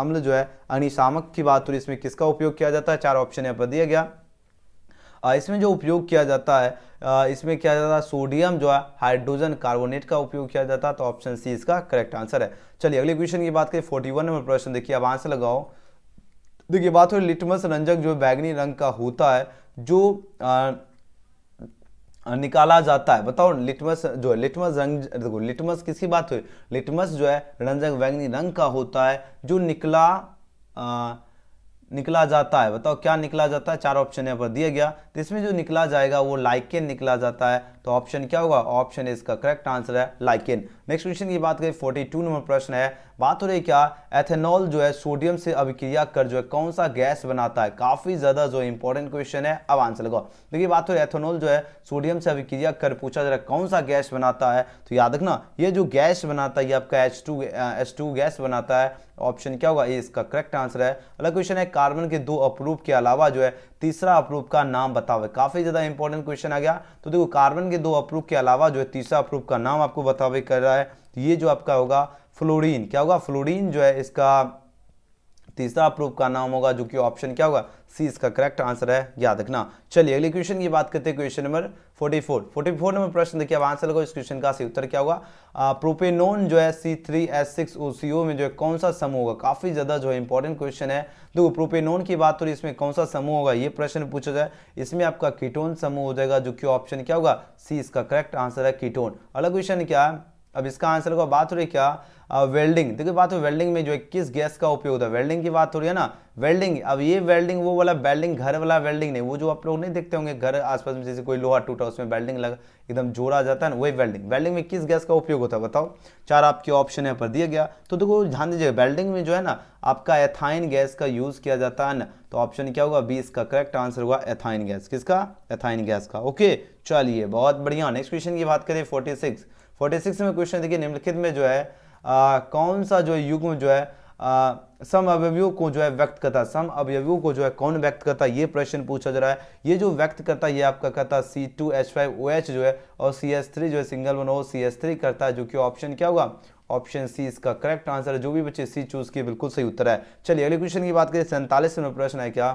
अम्ल जो है अग्निशामक की बात हो रही है इसमें किसका उपयोग किया जाता है चार ऑप्शन यहाँ पर दिया गया इसमें जो उपयोग किया जाता है इसमें किया जाता है सोडियम जो है हाइड्रोजन कार्बोनेट का उपयोग किया जाता है तो ऑप्शन सी इसका करेक्ट आंसर है चलिए अगले क्वेश्चन की बात करें फोर्टी वन नंबर प्रश्न देखिए अब आंसर लगाओ देखिए बात हो रही लिटमस रंजक जो बैगनी रंग का होता है जो निकाला जाता है बताओ लिटमस जो है लिटमस रंग देखो लिटमस किसी बात हुई लिटमस जो है रंजक वैंगनी रंग का होता है जो निकला आ, निकला जाता है बताओ क्या निकला जाता है चार ऑप्शन यहाँ पर दिया गया तो इसमें जो निकला जाएगा वो लाइकेन निकला जाता है तो ऑप्शन क्या होगा ऑप्शन इसका करेक्ट आंसर है लाइकेन नेक्स्ट क्वेश्चन की बात करें 42 नंबर प्रश्न है बात हो रही क्या एथेनॉल जो है सोडियम से अभिक्रिया कर जो है कौन सा गैस बनाता है काफी ज्यादा जो इंपॉर्टेंट क्वेश्चन है अब आंसर लगाओ देखिए बात हो रही एथेनॉल जो है सोडियम से अभिक्रिया कर पूछा जा रहा है कौन सा गैस बनाता है तो याद रखना ये जो गैस बनाता है ये आपका H two H two gas बनाता है ऑप्शन क्या होगा ये इसका करेक्ट आंसर है अगला क्वेश्चन है कार्बन के दो अपरूप के अलावा जो है तीसरा अप्रूव का नाम बतावे काफ़ी ज़्यादा इंपॉर्टेंट क्वेश्चन आ गया तो देखो कार्बन के दो अप्रूव के अलावा जो है तीसरा अप्रूव का नाम आपको बतावे कर रहा है ये जो आपका होगा फ्लोरीन क्या होगा फ्लोरीन जो है इसका तीसरा अप्रूव का नाम होगा जो कि ऑप्शन क्या होगा सी इसका करेक्ट आंसर है याद रखना चलिए अगले क्वेश्चन की बात करते हैं question number forty four number प्रश्न देखिए अब आंसर लगाओ इस क्वेश्चन का सही उत्तर क्या होगा प्रोपेनोन जो है C three S six O C O में जो है कौन सा समूह होगा काफी ज्यादा जो है इंपॉर्टेंट क्वेश्चन है देखो प्रोपेनोन की बात हो रही है इसमें कौन सा समूह होगा ये प्रश्न पूछा जाए इसमें आपका कीटोन समूह हो जाएगा जो कि ऑप्शन क्या होगा सी इसका करेक्ट आंसर है कीटोन अगला क्वेश्चन क्या है अब इसका आंसर को बात हो रही क्या वेल्डिंग देखिए बात हो वेल्डिंग में जो है किस गैस का उपयोग होता है वेल्डिंग की बात हो रही है ना वेल्डिंग अब ये वेल्डिंग वो वाला वेल्डिंग घर वाला वेल्डिंग नहीं वो जो आप लोग नहीं देखते होंगे घर आसपास में जैसे कोई लोहा टूटा उसमें वेल्डिंग लगा एकदम जोड़ा जाता है ना वही वेल्डिंग वेल्डिंग में किस गैस का उपयोग होता है बताओ चार आपके ऑप्शन यहाँ पर दिया गया तो देखो ध्यान दीजिएगा वेल्डिंग में जो है ना आपका एथाइन गैस का यूज़ किया जाता है ना तो ऑप्शन क्या होगा बी इसका करेक्ट आंसर होगा एथाइन गैस किसका एथाइन गैस का ओके चलिए बहुत बढ़िया नेक्स्ट क्वेश्चन की बात करें फोर्टी सिक्स 46 में क्वेश्चन देखिए निम्नलिखित में जो है आ, कौन सा जो है युग्म जो है सम अवयवों को जो है व्यक्त करता सम अवयवों को जो है कौन व्यक्त करता ये प्रश्न पूछा जा रहा है ये जो व्यक्त करता ये आपका कहता C two H five O H जो है और सी एस थ्री जो है single one O C S three करता है जो कि ऑप्शन क्या होगा ऑप्शन सी इसका करेक्ट आंसर है जो भी बच्चे सी चूज किए बिल्कुल सही उत्तर है चलिए अगले क्वेश्चन की बात करें सैंतालीस में प्रश्न है क्या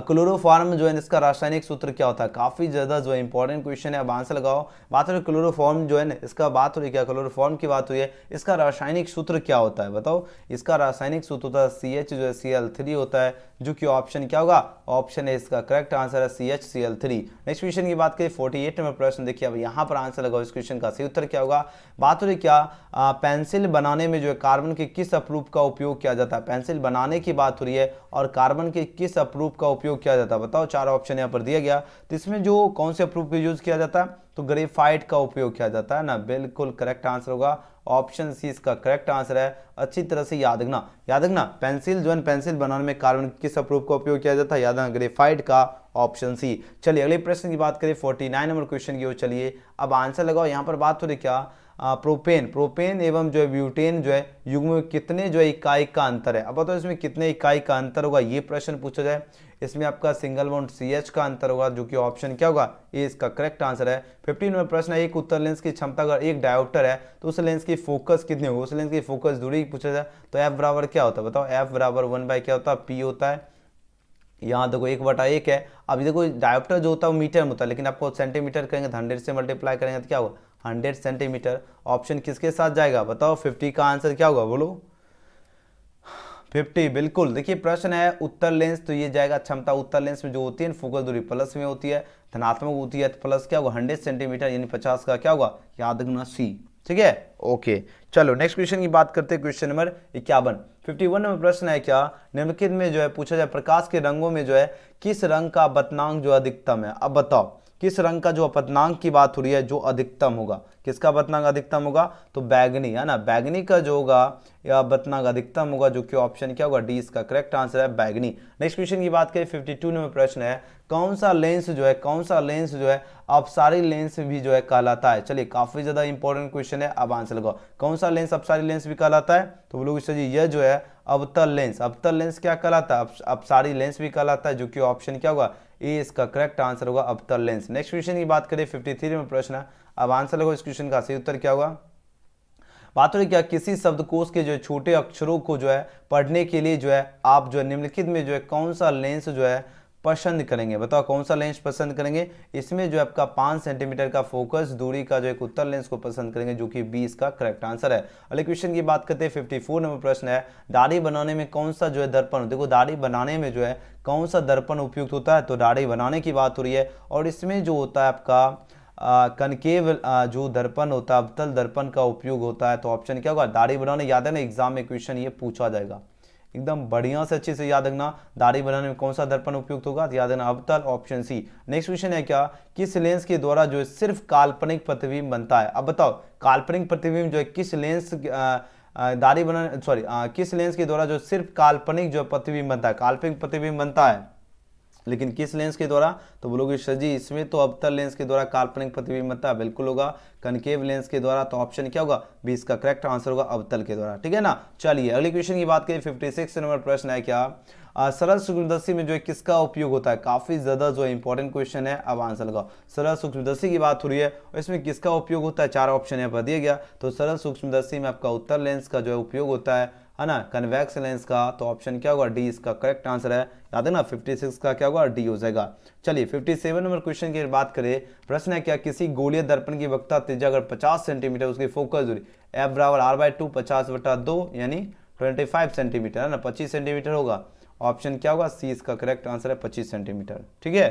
क्लोरोफॉर्म जो है इसका रासायनिक सूत्र क्या होता है काफ़ी ज़्यादा जो है इंपॉर्टेंट क्वेश्चन है अब आंसर लगाओ बात हो रही क्लोरोफॉर्म जो है इसका बात हो रही क्या क्लोरोफॉर्म की बात हुई है इसका रासायनिक सूत्र क्या होता है बताओ इसका रासायनिक सूत्र होता है सी एच जो है सी एल थ्री होता है जो कि ऑप्शन क्या होगा ऑप्शन है इसका करेक्ट आंसर है C H C L three next question की बात करें फोर्टी एट नंबर प्रश्न देखिए अब यहाँ पर आंसर लगाओ इस क्वेश्चन का सही उत्तर क्या होगा बात हो रही क्या आ, पेंसिल बनाने में जो है कार्बन के किस अप्रूप का उपयोग किया जाता है पेंसिल बनाने की बात हो रही है और कार्बन के किस अप्रूप का उपयोग किया जाता है बताओ चार ऑप्शन यहाँ पर दिया गया तो इसमें जो कौन से अप्रूप का यूज़ किया जाता है तो ग्रेफाइट का उपयोग किया जाता है ना बिल्कुल करेक्ट आंसर होगा ऑप्शन सी इसका करेक्ट आंसर है अच्छी तरह से याद रखना याद रखना पेंसिल जो है पेंसिल बनाने में कार्बन किस अप्रूप का उपयोग किया जाता है याद रखना ग्रेफाइट का ऑप्शन सी चलिए अगले प्रश्न की बात करें फोर्टी नाइन नंबर क्वेश्चन की ओर चलिए अब आंसर लगाओ यहाँ पर बात हो रही क्या आ, प्रोपेन प्रोपेन एवं जो है ब्यूटेन जो है युग में कितने जो है इकाई का अंतर है अब बताओ तो इसमें कितने इकाई का अंतर होगा ये प्रश्न पूछा जाए इसमें आपका सिंगल बॉन्ड सी एच का अंतर होगा जो कि ऑप्शन क्या होगा ये इसका करेक्ट आंसर है फिफ्टीन नंबर प्रश्न एक उत्तर लेंस की क्षमता अगर एक डायोप्टर है तो उस लेंस की फोकस कितनी होगी उस लेंस की फोकस दूरी पूछा जाए तो एफ बराबर क्या होता है बताओ एफ बराबर वन बाई क्या होता है पी होता है यहाँ देखो एक बटा एक है अब देखो डायोप्टर जो होता है वो मीटर में होता है लेकिन आपको सेंटीमीटर करेंगे तो हंड्रेड से मल्टीप्लाई करेंगे तो क्या होगा हंड्रेड सेंटीमीटर ऑप्शन किसके साथ जाएगा बताओ फिफ्टी का आंसर क्या होगा बोलो फिफ्टी बिल्कुल देखिए प्रश्न है उत्तर लेंस तो ये जाएगा क्षमता उत्तर लेंस में जो होती है फोकस दूरी प्लस में होती है धनात्मक होती है तो प्लस क्या होगा हंड्रेड सेंटीमीटर यानी पचास का क्या होगा याद रखना सी ठीक है ओके चलो नेक्स्ट क्वेश्चन की बात करते हैं क्वेश्चन नंबर इक्यावन फिफ्टी वन नंबर प्रश्न है क्या निम्नलिखित में जो है पूछा जाए प्रकाश के रंगों में जो है किस रंग का बतनांग जो अधिकतम है अब बताओ किस रंग का जो अपतनांग की बात हो रही है जो अधिकतम होगा किसका अपतनांक अधिकतम होगा तो बैगनी है ना बैगनी का जो होगा या बतना का अधिकतम होगा जो कि ऑप्शन क्या होगा डी इसका करेक्ट आंसर है बैगनी नेक्स्ट क्वेश्चन की बात करें टू नंबर प्रश्न है कौन सा लेंस जो है कौन सा लेंस जो है सारी लेंस भी जो है कहलाता है चलिए काफी ज्यादा इंपॉर्टेंट क्वेश्चन है अब आंसर लगाओ कौन सा लेंस सारी लेंस भी कहलाता है तो बोलो सर जी यह जो है अबतल लेंस अबतल लेंस क्या कहलाता है सारी लेंस भी कहलाता है जो कि ऑप्शन क्या होगा ए इसका करेक्ट आंसर होगा अबतल लेंस नेक्स्ट क्वेश्चन की बात करें फिफ्टी में प्रश्न अब आंसर लगाओ इस क्वेश्चन का सही उत्तर क्या होगा बात हो रही क्या किसी शब्दकोश के जो है छोटे अक्षरों को जो है पढ़ने के लिए जो है आप जो है निम्नलिखित में जो है कौन सा लेंस जो है पसंद करेंगे बताओ कौन सा लेंस पसंद करेंगे इसमें जो आपका पांच सेंटीमीटर का फोकस दूरी का जो एक उत्तर लेंस को पसंद करेंगे जो कि बी इसका करेक्ट आंसर है अगले क्वेश्चन की बात करते हैं फिफ्टी फोर नंबर प्रश्न है दाढ़ी बनाने में कौन सा जो है दर्पण देखो दाढ़ी बनाने में जो है कौन सा दर्पण उपयुक्त होता है तो दाढ़ी बनाने की बात हो रही है और इसमें जो होता है आपका कनकेव जो दर्पण होता है अवतल दर्पण का उपयोग होता है तो ऑप्शन क्या होगा दाढ़ी बनाने याद है ना एग्जाम में क्वेश्चन ये पूछा जाएगा एकदम बढ़िया से अच्छे से याद रखना दाढ़ी बनाने में कौन सा दर्पण उपयुक्त होगा याद रखना अवतल ऑप्शन सी नेक्स्ट क्वेश्चन है क्या किस लेंस के द्वारा जो सिर्फ काल्पनिक प्रतिबिंब बनता है अब बताओ काल्पनिक प्रतिबिंब जो है किस लेंस दाढ़ी बनाने सॉरी किस लेंस के द्वारा जो सिर्फ काल्पनिक जो प्रतिबिंब बनता है काल्पनिक प्रतिबिंब बनता है लेकिन किस लेंस के द्वारा तो बोलोगे सर जी इसमें तो अवतर लेंस के द्वारा काल्पनिक प्रतिबिंबता बिल्कुल होगा कनकेव लेंस के द्वारा तो ऑप्शन क्या होगा बी इसका करेक्ट आंसर होगा अवतल के द्वारा ठीक है ना चलिए अगले क्वेश्चन की बात करें फिफ्टी सिक्स नंबर प्रश्न है क्या सरल सूक्ष्मदर्शी में जो है किसका उपयोग होता है काफी ज्यादा जो इंपॉर्टेंट क्वेश्चन है अब आंसर लगाओ सरल सूक्ष्मदर्शी की बात हो रही है और इसमें किसका उपयोग होता है चार ऑप्शन यहाँ पर दिया गया तो सरल सूक्ष्मदर्शी में आपका उत्तर लेंस का जो है उपयोग होता है है ना कन्वेक्स लेंस का तो ऑप्शन क्या होगा डी इसका करेक्ट आंसर है याद है ना 56 का क्या होगा डी हो जाएगा चलिए 57 नंबर क्वेश्चन की बात करें प्रश्न है क्या किसी गोलीय दर्पण की वक्ता तेजा अगर 50 सेंटीमीटर उसकी फोकस दूरी एफ बराबर आर बाई टू पचास बटा दो यानी फाइव सेंटीमीटर है ना पच्चीस सेंटीमीटर होगा ऑप्शन क्या होगा सी इसका करेक्ट आंसर है पच्चीस सेंटीमीटर ठीक है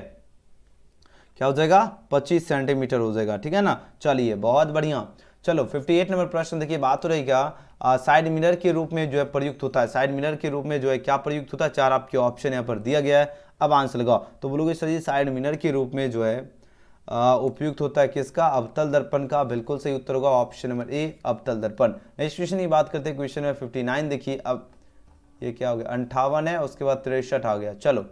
क्या हो जाएगा पच्चीस सेंटीमीटर हो जाएगा ठीक है ना चलिए बहुत बढ़िया चलो 58 नंबर प्रश्न देखिए बात हो रही क्या साइड मिरर के रूप में जो है प्रयुक्त होता है साइड मिरर के रूप में जो है क्या प्रयुक्त होता है चार आपके ऑप्शन यहाँ पर दिया गया है अब आंसर लगाओ तो बोलोगे सर जी साइड मिनर के रूप में जो है उपयुक्त होता है किसका अवतल दर्पण का बिल्कुल सही उत्तर होगा ऑप्शन नंबर ए अवतल दर्पण नेक्स्ट क्वेश्चन की बात करते हैं क्वेश्चन नंबर फिफ्टी देखिए अब ये क्या हो गया अंठावन है उसके बाद तिरसठ आ गया चलो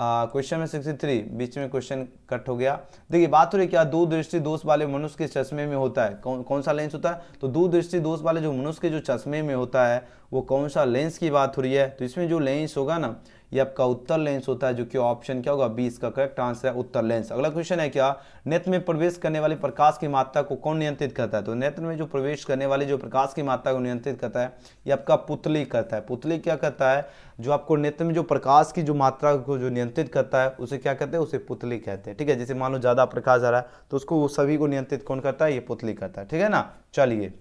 क्वेश्चन में सिक्सटी थ्री बीच में क्वेश्चन कट हो गया देखिए बात हो रही क्या दृष्टि दोष वाले मनुष्य के चश्मे में होता है कौन कौन सा लेंस होता है तो दृष्टि दोष वाले जो मनुष्य के जो चश्मे में होता है वो कौन सा लेंस की बात हो रही है तो इसमें जो लेंस होगा ना ये आपका उत्तर लेंस होता है जो कि ऑप्शन क्या होगा बी इसका करेक्ट आंसर है उत्तर लेंस अगला क्वेश्चन है क्या नेत्र में प्रवेश करने वाली प्रकाश की मात्रा को कौन नियंत्रित करता है तो नेत्र में जो प्रवेश करने वाली जो प्रकाश की मात्रा को नियंत्रित करता है ये आपका पुतली करता है पुतली क्या करता है जो आपको नेत्र में जो प्रकाश की जो मात्रा को जो नियंत्रित करता है उसे क्या कहते हैं उसे पुतली कहते हैं ठीक है जैसे मान लो ज़्यादा प्रकाश आ रहा है तो उसको वो सभी को नियंत्रित कौन करता है ये पुतली करता है ठीक है ना चलिए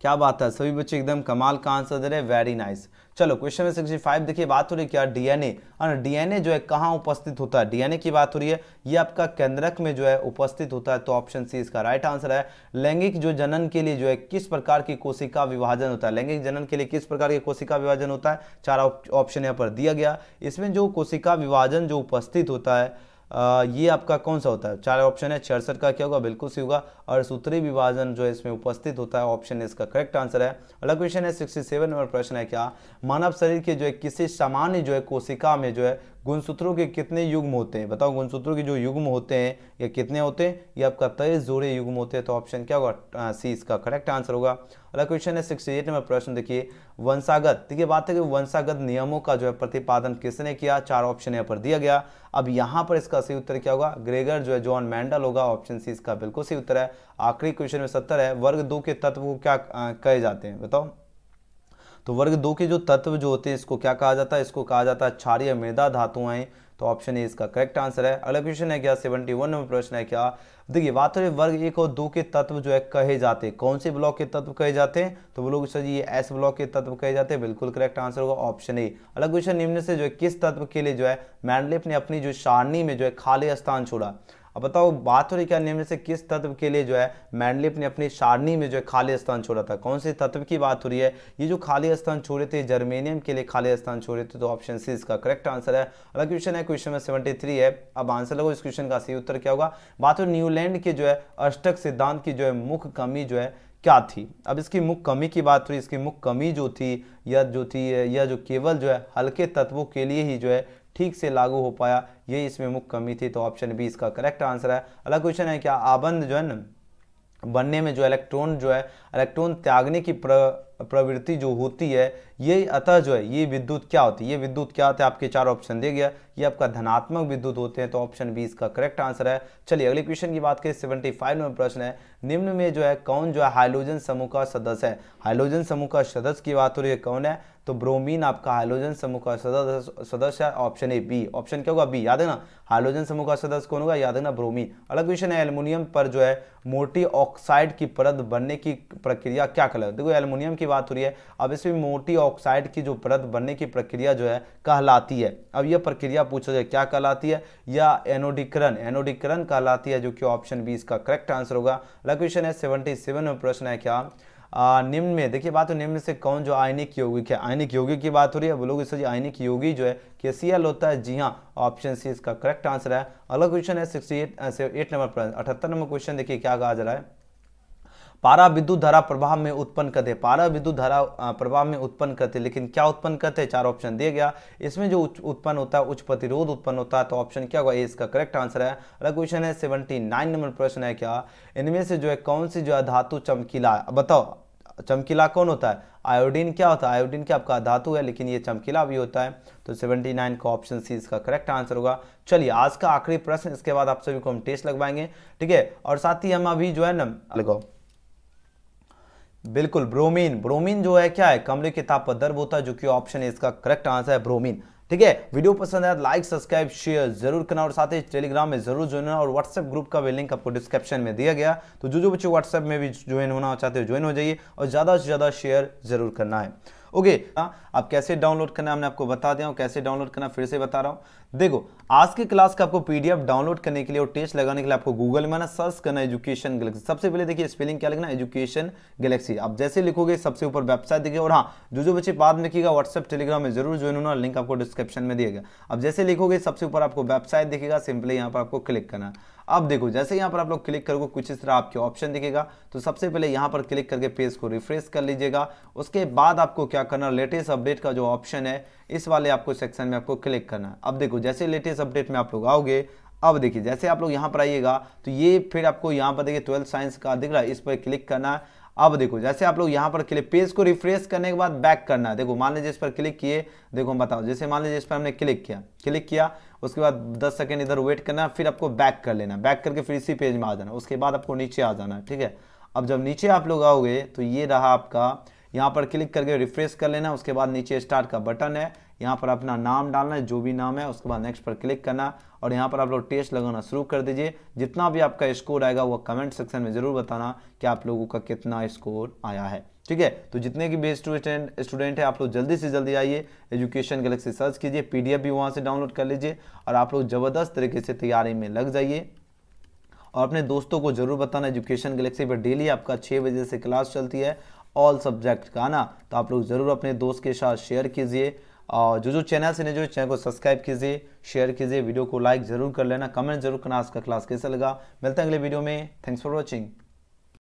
क्या बात है सभी बच्चे एकदम कमाल का आंसर दे रहे वेरी नाइस nice. चलो क्वेश्चन नंबर सिक्सटी फाइव देखिए बात हो रही है क्या डीएनए और डीएनए जो है कहाँ उपस्थित होता है डीएनए की बात हो रही है ये आपका केंद्रक में जो है उपस्थित होता है तो ऑप्शन सी इसका राइट आंसर है लैंगिक जो जनन के लिए जो है किस प्रकार की कोशिका विभाजन होता है लैंगिक जनन के लिए किस प्रकार की कोशिका विभाजन होता है चार ऑप्शन यहाँ पर दिया गया इसमें जो कोशिका विभाजन जो उपस्थित होता है ये आपका कौन सा होता है चार ऑप्शन है छियासठ का क्या होगा बिल्कुल सही होगा और सूत्री विभाजन जो इसमें उपस्थित होता है ऑप्शन इसका करेक्ट आंसर है अगला क्वेश्चन है सिक्सटी सेवन नंबर प्रश्न है क्या मानव शरीर के जो है किसी सामान्य जो है कोशिका में जो है गुणसूत्रों के कितने युग्म होते हैं बताओ गुणसूत्रों के जो युग्म होते हैं ये कितने होते हैं ये आपका तेईस जोड़े युग्म होते हैं तो ऑप्शन क्या होगा सी इसका करेक्ट आंसर होगा अगला क्वेश्चन है सिक्सटी एट नंबर प्रश्न देखिए वंशागत देखिए बात है कि वंशागत नियमों का जो है प्रतिपादन किसने किया चार ऑप्शन यहाँ पर दिया गया अब यहाँ पर इसका सही उत्तर क्या होगा ग्रेगर जो है जॉन मैंडल होगा ऑप्शन सी इसका बिल्कुल सही उत्तर है आखिरी क्वेश्चन में सत्तर है वर्ग दो के तत्व को क्या कहे जाते हैं बताओ तो वर्ग दो के जो तत्व जो होते हैं इसको क्या कहा जाता है इसको कहा जाता है क्षारिय मृदा धातुएं तो ऑप्शन ए इसका करेक्ट आंसर है अगला क्वेश्चन है क्या सेवेंटी वन नंबर प्रश्न है क्या देखिए वातुर्य वर्ग एक और दो के तत्व जो है कहे जाते हैं कौन से ब्लॉक के तत्व कहे जाते हैं तो वो लोग सर ये एस ब्लॉक के तत्व कहे जाते हैं बिल्कुल करेक्ट आंसर होगा ऑप्शन ए अलग क्वेश्चन निम्न से जो है किस तत्व के लिए जो है मैंडलिप ने अपनी जो सारणी में जो है खाली स्थान छोड़ा अब बताओ बात हो रही क्या निम्न से किस तत्व के लिए जो है मैंडलिप ने अपनी सारणी में जो है खाली स्थान छोड़ा था कौन से तत्व की बात हो रही है ये जो खाली स्थान छोड़े थे जर्मेनियम के लिए खाली स्थान छोड़े थे तो ऑप्शन सी इसका करेक्ट आंसर है अगला क्वेश्चन है क्वेश्चन सेवेंटी सेवेंटी है अब आंसर लगो इस क्वेश्चन का सही उत्तर क्या होगा बात हो न्यूलैंड के जो है अष्टक सिद्धांत की जो है मुख्य कमी जो है क्या थी अब इसकी मुख्य कमी की बात हुई इसकी मुख्य कमी जो थी यह जो थी यह जो केवल जो है हल्के तत्वों के लिए ही जो है ठीक से लागू हो पाया ये इसमें मुख्य कमी थी तो ऑप्शन बी इसका करेक्ट आंसर है अगला क्वेश्चन है क्या आबंद जो है न बनने में जो इलेक्ट्रॉन जो है इलेक्ट्रॉन त्यागने की प्र, प्रवृत्ति जो होती है ये अतः जो है ये विद्युत क्या होती है ये विद्युत क्या होता है आपके चार ऑप्शन दे गया ये आपका धनात्मक विद्युत होते हैं तो ऑप्शन बी इसका करेक्ट आंसर है चलिए अगले क्वेश्चन की बात करें सेवेंटी फाइव नंबर प्रश्न है निम्न में जो है कौन जो है हाइड्रोजन समूह का सदस्य है हाइड्रोजन समूह का सदस्य की बात हो रही है कौन है तो ब्रोमीन आपका हाइड्रोजन समूह का सदस्य है ऑप्शन ए बी ऑप्शन क्या होगा बी याद है ना हाइड्रोजन समूह का सदस्य कौन होगा याद है ना ब्रोमीन अलग क्वेश्चन है एल्यूमिनियम पर जो है मोटी ऑक्साइड की परत बनने की प्रक्रिया क्या कहलाती देखो एल्युमिनियम की बात हो रही है अब इसमें मोटी ऑक्साइड की जो परत बनने की प्रक्रिया जो है कहलाती है अब यह प्रक्रिया पूछा जाए क्या कहलाती है या एनोडिकरण एनोडिकरण कहलाती है जो कि ऑप्शन बी इसका करेक्ट आंसर होगा अगला क्वेश्चन है सेवेंटी सेवन में प्रश्न है क्या निम्न में देखिए बात हो निम्न से कौन जो आयनिक यौगिक है आयनिक यौगिक की बात हो रही है वो लोग इससे जो आयनिक योगी जो है के सी एल होता है जी हाँ ऑप्शन सी इसका करेक्ट आंसर है अगला क्वेश्चन है सिक्सटी एट एट नंबर अठहत्तर नंबर क्वेश्चन देखिए क्या कहा जा रहा है पारा विद्युत धारा प्रभाव में उत्पन्न करते हैं पारा विद्युत धारा प्रभाव में उत्पन्न करते हैं लेकिन क्या उत्पन्न करते हैं चार ऑप्शन दिया गया इसमें जो उत्पन्न होता है उच्च प्रतिरोध उत्पन्न होता है तो ऑप्शन क्या होगा ए इसका करेक्ट आंसर है अगला क्वेश्चन है सेवेंटी नाइन नंबर प्रश्न है क्या इनमें से जो है कौन सी जो है धातु चमकीला बताओ चमकीला कौन होता है आयोडीन क्या होता है आयोडीन क्या आपका धातु है लेकिन ये चमकीला भी होता है तो 79 का ऑप्शन सी इसका करेक्ट आंसर होगा चलिए आज का आखिरी प्रश्न इसके बाद आप सभी को हम टेस्ट लगवाएंगे ठीक है और साथ ही हम अभी जो है ना लगाओ बिल्कुल ब्रोमीन ब्रोमीन जो है क्या है कमरे के ताप पर दर्द होता है जो कि ऑप्शन है इसका करेक्ट आंसर है ब्रोमीन ठीक है वीडियो पसंद आया लाइक सब्सक्राइब शेयर जरूर करना और साथ ही टेलीग्राम में जरूर ज्वाइन होना और व्हाट्सएप ग्रुप का भी लिंक आपको डिस्क्रिप्शन में दिया गया तो जो जो बच्चे व्हाट्सएप में भी ज्वाइन होना चाहते हो ज्वाइन हो जाइए और ज़्यादा से ज़्यादा शेयर जरूर करना है ओके आप कैसे डाउनलोड करना हमने आपको बता दिया कैसे डाउनलोड करना फिर से बता रहा हूँ देखो आज की क्लास का आपको पीडीएफ डाउनलोड करने के लिए और टेस्ट लगाने के लिए आपको गूगल में ना सर्च करना एजुकेशन गैलेक्सी सबसे पहले देखिए स्पेलिंग क्या लिखना एजुकेशन गैलेक्सी आप जैसे लिखोगे सबसे ऊपर वेबसाइट देखिए और हाँ जो जो बच्चे बाद में किएगा व्हाट्सएप टेलीग्राम में जरूर ज्वाइन होना लिंक आपको डिस्क्रिप्शन में दिएगा अब जैसे लिखोगे सबसे ऊपर आपको वेबसाइट देखेगा सिंपली यहाँ पर आपको क्लिक करना अब देखो जैसे यहाँ पर आप लोग क्लिक करोगे कुछ इस तरह आपके ऑप्शन दिखेगा तो सबसे पहले यहाँ पर क्लिक करके पेज को रिफ्रेश कर लीजिएगा उसके बाद आपको क्या करना लेटेस्ट अपडेट का जो ऑप्शन है इस वाले आपको सेक्शन में आपको क्लिक करना है अब देखो जैसे लेटेस्ट अपडेट में आप लोग आओगे अब देखिए जैसे आप लोग यहाँ पर आइएगा तो ये फिर आपको यहाँ पर देखिए ट्वेल्थ साइंस का दिख रहा है इस पर क्लिक करना है अब देखो जैसे आप लोग यहाँ पर क्लिक पेज को रिफ्रेश करने के बाद बैक करना है देखो मान लीजिए इस पर क्लिक किए देखो हम बताओ जैसे मान लीजिए इस पर हमने क्लिक किया क्लिक किया उसके बाद 10 सेकेंड इधर वेट करना फिर आपको बैक कर लेना बैक करके फिर इसी पेज में आ जाना उसके बाद आपको नीचे आ जाना है ठीक है अब जब नीचे आप लोग आओगे तो ये रहा आपका यहाँ पर क्लिक करके रिफ्रेश कर लेना उसके बाद नीचे स्टार्ट का बटन है यहाँ पर अपना नाम डालना है जो भी नाम है उसके बाद नेक्स्ट पर क्लिक करना और यहाँ पर आप लोग टेस्ट लगाना शुरू कर दीजिए जितना भी आपका स्कोर आएगा वो कमेंट सेक्शन में ज़रूर बताना कि आप लोगों का कितना स्कोर आया है ठीक है तो जितने की भी स्टूडेंट स्टूडेंट है आप लोग जल्दी से जल्दी आइए एजुकेशन गैलेक्सी सर्च कीजिए पीडीएफ भी वहाँ से डाउनलोड कर लीजिए और आप लोग ज़बरदस्त तरीके से तैयारी में लग जाइए और अपने दोस्तों को जरूर बताना एजुकेशन गैलेक्सी पर डेली आपका छः बजे से क्लास चलती है ऑल सब्जेक्ट का ना तो आप लोग ज़रूर अपने दोस्त के साथ शेयर कीजिए और जो जो चैनल से नहीं जो चैनल को सब्सक्राइब कीजिए शेयर कीजिए वीडियो को लाइक जरूर कर लेना कमेंट जरूर करना आज का क्लास कैसा लगा मिलते हैं अगले वीडियो में थैंक्स फॉर वॉचिंग